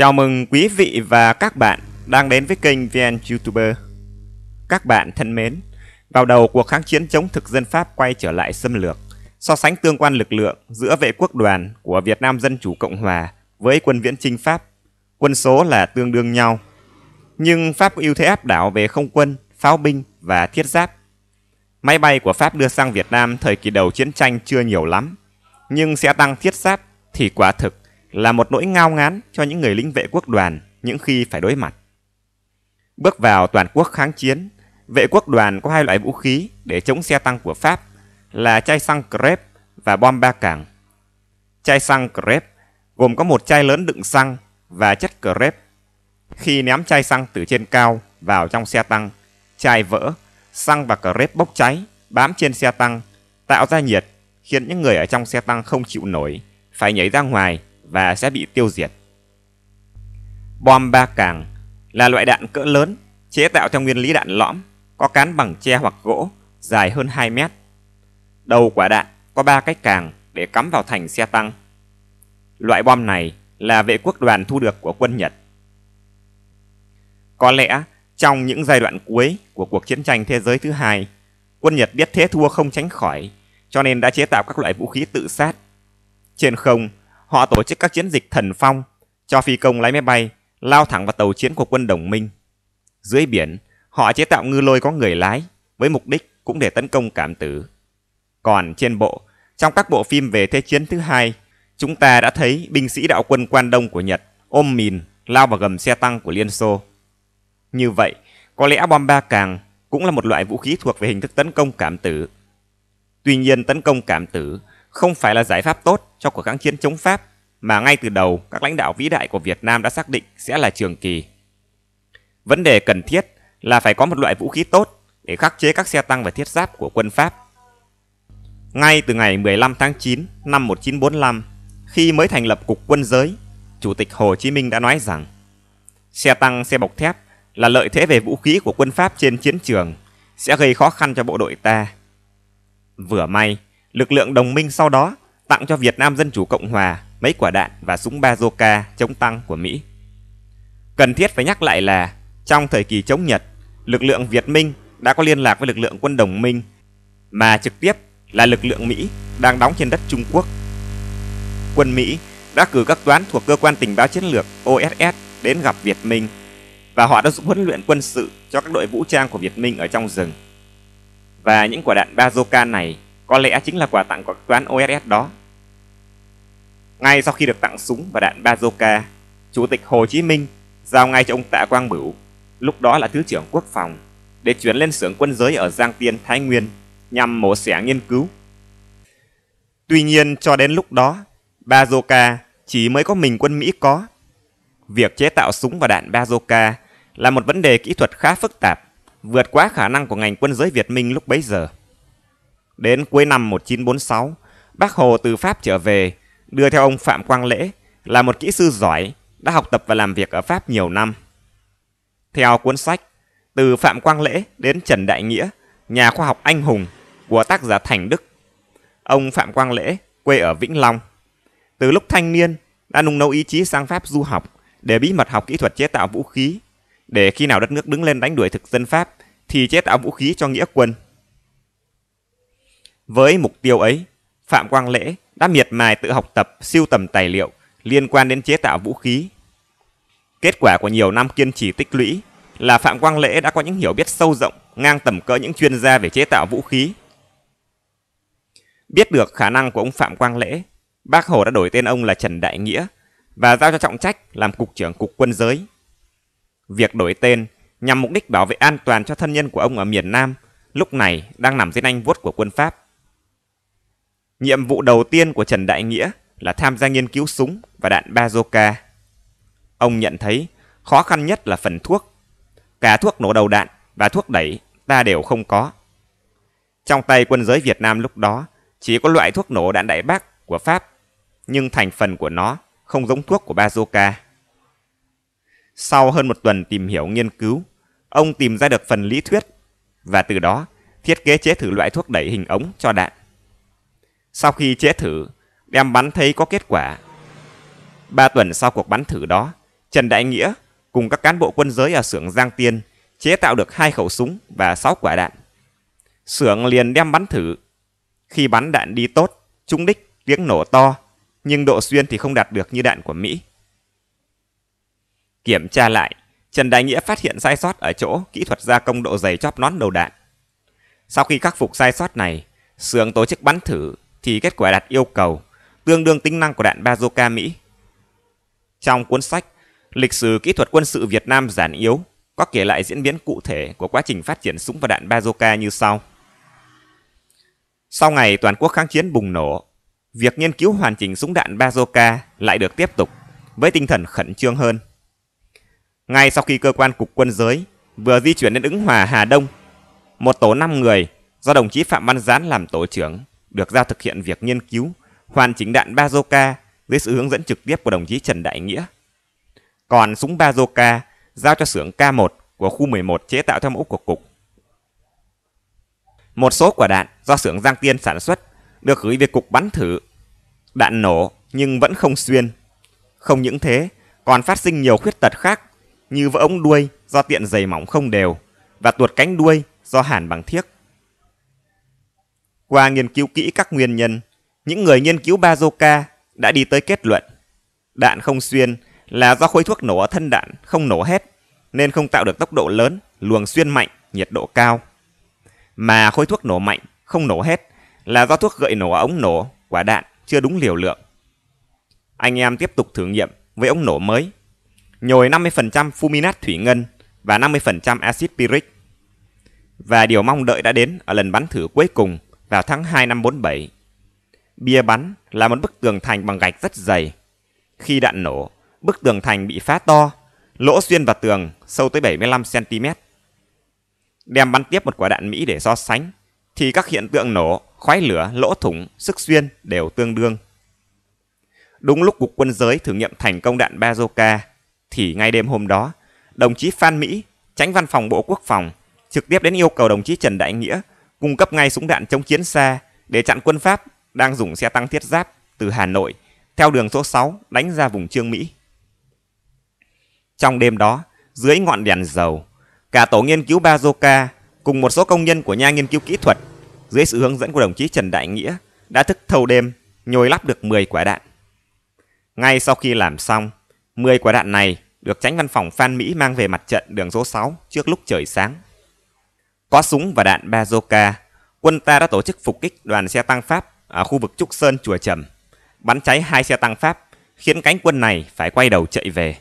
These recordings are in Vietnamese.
Chào mừng quý vị và các bạn đang đến với kênh VN YouTuber. Các bạn thân mến, vào đầu cuộc kháng chiến chống thực dân Pháp quay trở lại xâm lược, so sánh tương quan lực lượng giữa vệ quốc đoàn của Việt Nam Dân Chủ Cộng Hòa với quân viễn Trinh Pháp, quân số là tương đương nhau. Nhưng Pháp có ưu thế áp đảo về không quân, pháo binh và thiết giáp. Máy bay của Pháp đưa sang Việt Nam thời kỳ đầu chiến tranh chưa nhiều lắm, nhưng sẽ tăng thiết giáp thì quả thực là một nỗi ngao ngán cho những người lính vệ quốc đoàn những khi phải đối mặt. Bước vào toàn quốc kháng chiến, vệ quốc đoàn có hai loại vũ khí để chống xe tăng của Pháp là chai xăng crepe và bom ba càng. Chai xăng crepe gồm có một chai lớn đựng xăng và chất crepe. Khi ném chai xăng từ trên cao vào trong xe tăng, chai vỡ, xăng và crepe bốc cháy, bám trên xe tăng, tạo ra nhiệt, khiến những người ở trong xe tăng không chịu nổi, phải nhảy ra ngoài và sẽ bị tiêu diệt. Bom ba càng là loại đạn cỡ lớn, chế tạo theo nguyên lý đạn lõm, có cán bằng tre hoặc gỗ, dài hơn 2 mét. Đầu quả đạn có 3 cái càng để cắm vào thành xe tăng. Loại bom này là vệ quốc đoàn thu được của quân Nhật. Có lẽ trong những giai đoạn cuối của cuộc chiến tranh thế giới thứ hai, quân Nhật biết thế thua không tránh khỏi, cho nên đã chế tạo các loại vũ khí tự sát. Trên không, họ tổ chức các chiến dịch thần phong, cho phi công lái máy bay, lao thẳng vào tàu chiến của quân đồng minh. Dưới biển, họ chế tạo ngư lôi có người lái, với mục đích cũng để tấn công cảm tử. Còn trên bộ, trong các bộ phim về Thế chiến thứ hai, chúng ta đã thấy binh sĩ đạo quân quan đông của Nhật ôm mìn lao vào gầm xe tăng của Liên Xô. Như vậy, có lẽ bom ba càng cũng là một loại vũ khí thuộc về hình thức tấn công cảm tử. Tuy nhiên tấn công cảm tử không phải là giải pháp tốt cho cuộc kháng chiến chống Pháp mà ngay từ đầu các lãnh đạo vĩ đại của Việt Nam đã xác định sẽ là trường kỳ. Vấn đề cần thiết là phải có một loại vũ khí tốt để khắc chế các xe tăng và thiết giáp của quân Pháp. Ngay từ ngày 15 tháng 9 năm 1945, khi mới thành lập Cục Quân Giới, Chủ tịch Hồ Chí Minh đã nói rằng xe tăng, xe bọc thép là lợi thế về vũ khí của quân Pháp trên chiến trường, sẽ gây khó khăn cho bộ đội ta. Vừa may, Lực lượng đồng minh sau đó tặng cho Việt Nam Dân Chủ Cộng Hòa mấy quả đạn và súng bazooka chống tăng của Mỹ. Cần thiết phải nhắc lại là trong thời kỳ chống Nhật, lực lượng Việt Minh đã có liên lạc với lực lượng quân đồng minh mà trực tiếp là lực lượng Mỹ đang đóng trên đất Trung Quốc. Quân Mỹ đã cử các toán thuộc cơ quan tình báo chiến lược OSS đến gặp Việt Minh và họ đã giúp huấn luyện quân sự cho các đội vũ trang của Việt Minh ở trong rừng. Và những quả đạn bazooka này có lẽ chính là quà tặng của các toán OSS đó. Ngay sau khi được tặng súng và đạn bazooka, Chủ tịch Hồ Chí Minh giao ngay cho ông Tạ Quang Bửu, lúc đó là Thứ trưởng Quốc phòng, để chuyển lên xưởng quân giới ở Giang Tiên, Thái Nguyên, nhằm mổ xẻ nghiên cứu. Tuy nhiên cho đến lúc đó, bazooka chỉ mới có mình quân Mỹ có. Việc chế tạo súng và đạn bazooka là một vấn đề kỹ thuật khá phức tạp, vượt quá khả năng của ngành quân giới Việt Minh lúc bấy giờ. Đến cuối năm 1946, Bác Hồ từ Pháp trở về, đưa theo ông Phạm Quang Lễ là một kỹ sư giỏi đã học tập và làm việc ở Pháp nhiều năm. Theo cuốn sách Từ Phạm Quang Lễ đến Trần Đại Nghĩa, nhà khoa học anh hùng của tác giả Thành Đức, ông Phạm Quang Lễ quê ở Vĩnh Long. Từ lúc thanh niên đã nung nấu ý chí sang Pháp du học để bí mật học kỹ thuật chế tạo vũ khí, để khi nào đất nước đứng lên đánh đuổi thực dân Pháp thì chế tạo vũ khí cho nghĩa quân với mục tiêu ấy, Phạm Quang Lễ đã miệt mài tự học tập, siêu tầm tài liệu liên quan đến chế tạo vũ khí. Kết quả của nhiều năm kiên trì tích lũy là Phạm Quang Lễ đã có những hiểu biết sâu rộng, ngang tầm cỡ những chuyên gia về chế tạo vũ khí. Biết được khả năng của ông Phạm Quang Lễ, Bác Hồ đã đổi tên ông là Trần Đại Nghĩa và giao cho trọng trách làm Cục trưởng Cục Quân giới. Việc đổi tên nhằm mục đích bảo vệ an toàn cho thân nhân của ông ở miền Nam lúc này đang nằm dưới anh vuốt của quân Pháp. Nhiệm vụ đầu tiên của Trần Đại Nghĩa là tham gia nghiên cứu súng và đạn bazooka. Ông nhận thấy khó khăn nhất là phần thuốc. Cả thuốc nổ đầu đạn và thuốc đẩy ta đều không có. Trong tay quân giới Việt Nam lúc đó chỉ có loại thuốc nổ đạn đại bác của Pháp, nhưng thành phần của nó không giống thuốc của bazooka. Sau hơn một tuần tìm hiểu nghiên cứu, ông tìm ra được phần lý thuyết và từ đó thiết kế chế thử loại thuốc đẩy hình ống cho đạn. Sau khi chế thử, đem bắn thấy có kết quả. Ba tuần sau cuộc bắn thử đó, Trần Đại Nghĩa cùng các cán bộ quân giới ở xưởng Giang Tiên chế tạo được hai khẩu súng và sáu quả đạn. Xưởng liền đem bắn thử. Khi bắn đạn đi tốt, trúng đích, tiếng nổ to, nhưng độ xuyên thì không đạt được như đạn của Mỹ. Kiểm tra lại, Trần Đại Nghĩa phát hiện sai sót ở chỗ kỹ thuật gia công độ dày chóp nón đầu đạn. Sau khi khắc phục sai sót này, xưởng tổ chức bắn thử thì kết quả đạt yêu cầu, tương đương tính năng của đạn bazooka Mỹ. Trong cuốn sách Lịch sử kỹ thuật quân sự Việt Nam giản yếu có kể lại diễn biến cụ thể của quá trình phát triển súng và đạn bazooka như sau. Sau ngày toàn quốc kháng chiến bùng nổ, việc nghiên cứu hoàn chỉnh súng đạn bazooka lại được tiếp tục với tinh thần khẩn trương hơn. Ngay sau khi cơ quan cục quân giới vừa di chuyển đến ứng hòa Hà Đông, một tổ 5 người do đồng chí Phạm Văn Gián làm tổ trưởng được giao thực hiện việc nghiên cứu, hoàn chỉnh đạn bazooka dưới sự hướng dẫn trực tiếp của đồng chí Trần Đại Nghĩa. Còn súng bazooka giao cho xưởng K1 của khu 11 chế tạo theo mẫu của cục. Một số quả đạn do xưởng Giang Tiên sản xuất được gửi về cục bắn thử. Đạn nổ nhưng vẫn không xuyên. Không những thế, còn phát sinh nhiều khuyết tật khác như vỡ ống đuôi do tiện dày mỏng không đều và tuột cánh đuôi do hàn bằng thiếc. Qua nghiên cứu kỹ các nguyên nhân, những người nghiên cứu bazooka đã đi tới kết luận. Đạn không xuyên là do khối thuốc nổ ở thân đạn không nổ hết, nên không tạo được tốc độ lớn, luồng xuyên mạnh, nhiệt độ cao. Mà khối thuốc nổ mạnh không nổ hết là do thuốc gậy nổ ở ống nổ, quả đạn chưa đúng liều lượng. Anh em tiếp tục thử nghiệm với ống nổ mới, nhồi 50% fuminat thủy ngân và 50% axit pyric. Và điều mong đợi đã đến ở lần bắn thử cuối cùng – vào tháng 2 năm 47. Bia bắn là một bức tường thành bằng gạch rất dày. Khi đạn nổ, bức tường thành bị phá to, lỗ xuyên vào tường sâu tới 75cm. Đem bắn tiếp một quả đạn Mỹ để so sánh, thì các hiện tượng nổ, khoái lửa, lỗ thủng, sức xuyên đều tương đương. Đúng lúc Cục Quân Giới thử nghiệm thành công đạn Bazooka, thì ngay đêm hôm đó, đồng chí Phan Mỹ, tránh văn phòng Bộ Quốc phòng, trực tiếp đến yêu cầu đồng chí Trần Đại Nghĩa cung cấp ngay súng đạn chống chiến xa để chặn quân Pháp đang dùng xe tăng thiết giáp từ Hà Nội theo đường số 6 đánh ra vùng Trương Mỹ. Trong đêm đó, dưới ngọn đèn dầu, cả tổ nghiên cứu Bazooka cùng một số công nhân của nhà nghiên cứu kỹ thuật dưới sự hướng dẫn của đồng chí Trần Đại Nghĩa đã thức thâu đêm nhồi lắp được 10 quả đạn. Ngay sau khi làm xong, 10 quả đạn này được tránh văn phòng Phan Mỹ mang về mặt trận đường số 6 trước lúc trời sáng. Có súng và đạn bazooka, quân ta đã tổ chức phục kích đoàn xe tăng Pháp ở khu vực Trúc Sơn Chùa Trầm, bắn cháy hai xe tăng Pháp, khiến cánh quân này phải quay đầu chạy về.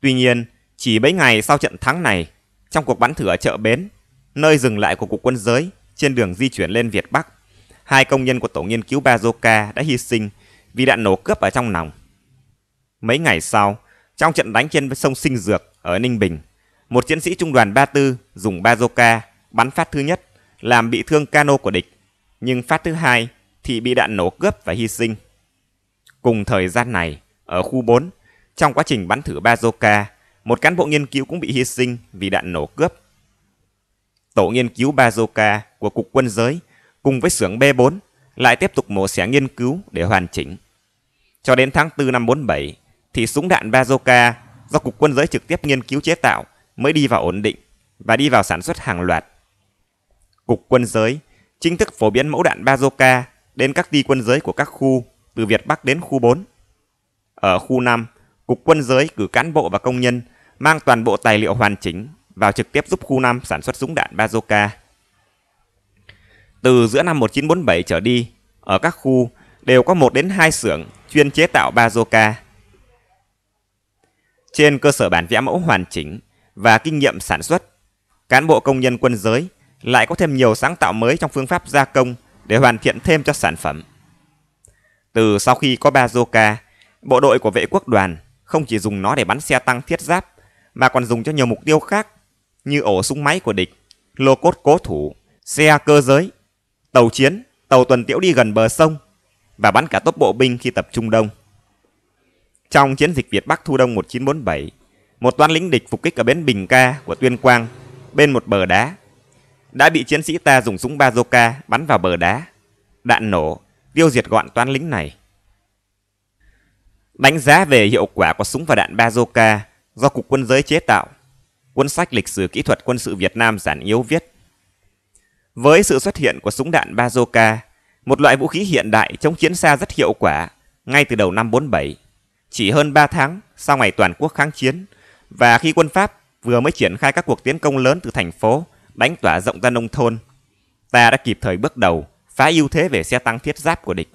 Tuy nhiên, chỉ mấy ngày sau trận thắng này, trong cuộc bắn thử ở chợ Bến, nơi dừng lại của cục quân giới trên đường di chuyển lên Việt Bắc, hai công nhân của tổ nghiên cứu Bazooka đã hy sinh vì đạn nổ cướp ở trong nòng. Mấy ngày sau, trong trận đánh trên sông Sinh Dược ở Ninh Bình, một chiến sĩ trung đoàn 34 dùng bazooka bắn phát thứ nhất làm bị thương cano của địch, nhưng phát thứ hai thì bị đạn nổ cướp và hy sinh. Cùng thời gian này, ở khu 4, trong quá trình bắn thử bazooka, một cán bộ nghiên cứu cũng bị hy sinh vì đạn nổ cướp. Tổ nghiên cứu bazooka của Cục Quân Giới cùng với xưởng B4 lại tiếp tục mổ xẻ nghiên cứu để hoàn chỉnh. Cho đến tháng 4 năm 47 thì súng đạn bazooka do Cục Quân Giới trực tiếp nghiên cứu chế tạo mới đi vào ổn định và đi vào sản xuất hàng loạt. Cục quân giới chính thức phổ biến mẫu đạn bazooka đến các ti quân giới của các khu từ Việt Bắc đến khu 4. Ở khu 5, Cục quân giới cử cán bộ và công nhân mang toàn bộ tài liệu hoàn chỉnh vào trực tiếp giúp khu 5 sản xuất súng đạn bazooka. Từ giữa năm 1947 trở đi, ở các khu đều có 1 đến 2 xưởng chuyên chế tạo bazooka. Trên cơ sở bản vẽ mẫu hoàn chỉnh, và kinh nghiệm sản xuất. Cán bộ công nhân quân giới lại có thêm nhiều sáng tạo mới trong phương pháp gia công để hoàn thiện thêm cho sản phẩm. Từ sau khi có bazooka, bộ đội của vệ quốc đoàn không chỉ dùng nó để bắn xe tăng thiết giáp mà còn dùng cho nhiều mục tiêu khác như ổ súng máy của địch, lô cốt cố thủ, xe cơ giới, tàu chiến, tàu tuần tiễu đi gần bờ sông và bắn cả tốp bộ binh khi tập trung đông. Trong chiến dịch Việt Bắc thu đông 1947, một toán lính địch phục kích ở bến Bình Ca của Tuyên Quang, bên một bờ đá. Đã bị chiến sĩ ta dùng súng bazooka bắn vào bờ đá. Đạn nổ, tiêu diệt gọn toán lính này. Đánh giá về hiệu quả của súng và đạn bazooka do Cục Quân giới chế tạo, cuốn sách lịch sử kỹ thuật quân sự Việt Nam giản yếu viết. Với sự xuất hiện của súng đạn bazooka, một loại vũ khí hiện đại chống chiến xa rất hiệu quả ngay từ đầu năm 47. Chỉ hơn 3 tháng sau ngày toàn quốc kháng chiến, và khi quân Pháp vừa mới triển khai các cuộc tiến công lớn từ thành phố, đánh tỏa rộng ra nông thôn, ta đã kịp thời bước đầu phá ưu thế về xe tăng thiết giáp của địch.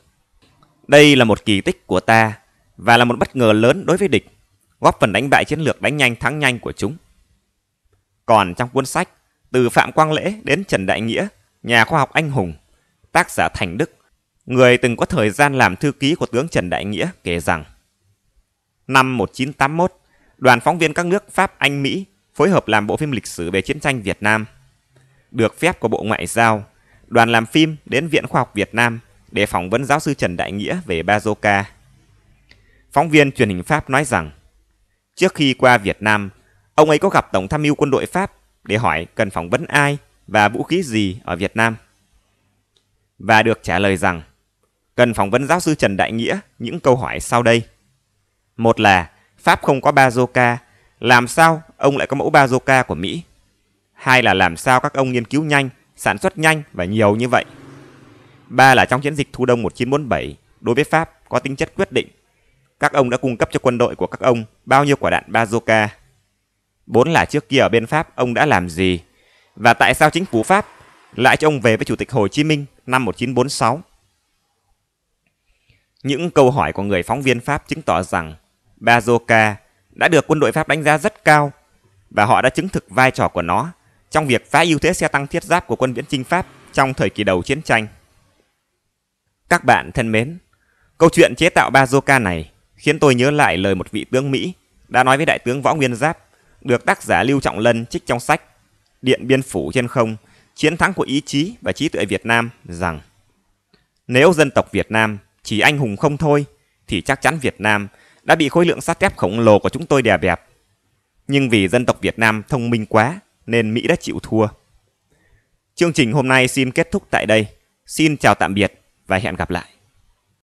Đây là một kỳ tích của ta và là một bất ngờ lớn đối với địch, góp phần đánh bại chiến lược đánh nhanh thắng nhanh của chúng. Còn trong cuốn sách Từ Phạm Quang Lễ đến Trần Đại Nghĩa, nhà khoa học anh hùng, tác giả Thành Đức, người từng có thời gian làm thư ký của tướng Trần Đại Nghĩa kể rằng Năm 1981, đoàn phóng viên các nước Pháp, Anh, Mỹ phối hợp làm bộ phim lịch sử về chiến tranh Việt Nam. Được phép của Bộ Ngoại giao, đoàn làm phim đến Viện Khoa học Việt Nam để phỏng vấn giáo sư Trần Đại Nghĩa về Bazooka. Phóng viên truyền hình Pháp nói rằng, trước khi qua Việt Nam, ông ấy có gặp Tổng tham mưu quân đội Pháp để hỏi cần phỏng vấn ai và vũ khí gì ở Việt Nam. Và được trả lời rằng, cần phỏng vấn giáo sư Trần Đại Nghĩa những câu hỏi sau đây. Một là, Pháp không có bazooka, làm sao ông lại có mẫu bazooka của Mỹ? Hai là làm sao các ông nghiên cứu nhanh, sản xuất nhanh và nhiều như vậy? Ba là trong chiến dịch thu đông 1947, đối với Pháp có tính chất quyết định. Các ông đã cung cấp cho quân đội của các ông bao nhiêu quả đạn bazooka? Bốn là trước kia ở bên Pháp ông đã làm gì? Và tại sao chính phủ Pháp lại cho ông về với Chủ tịch Hồ Chí Minh năm 1946? Những câu hỏi của người phóng viên Pháp chứng tỏ rằng Bazooka đã được quân đội Pháp đánh giá rất cao và họ đã chứng thực vai trò của nó trong việc phá ưu thế xe tăng thiết giáp của quân viễn chinh Pháp trong thời kỳ đầu chiến tranh. Các bạn thân mến, câu chuyện chế tạo bazooka này khiến tôi nhớ lại lời một vị tướng Mỹ đã nói với đại tướng Võ Nguyên Giáp, được tác giả Lưu Trọng Lân trích trong sách Điện Biên Phủ trên không, chiến thắng của ý chí và trí tuệ Việt Nam rằng Nếu dân tộc Việt Nam chỉ anh hùng không thôi, thì chắc chắn Việt Nam đã bị khối lượng sắt thép khổng lồ của chúng tôi đè bẹp. Nhưng vì dân tộc Việt Nam thông minh quá nên Mỹ đã chịu thua. Chương trình hôm nay xin kết thúc tại đây. Xin chào tạm biệt và hẹn gặp lại.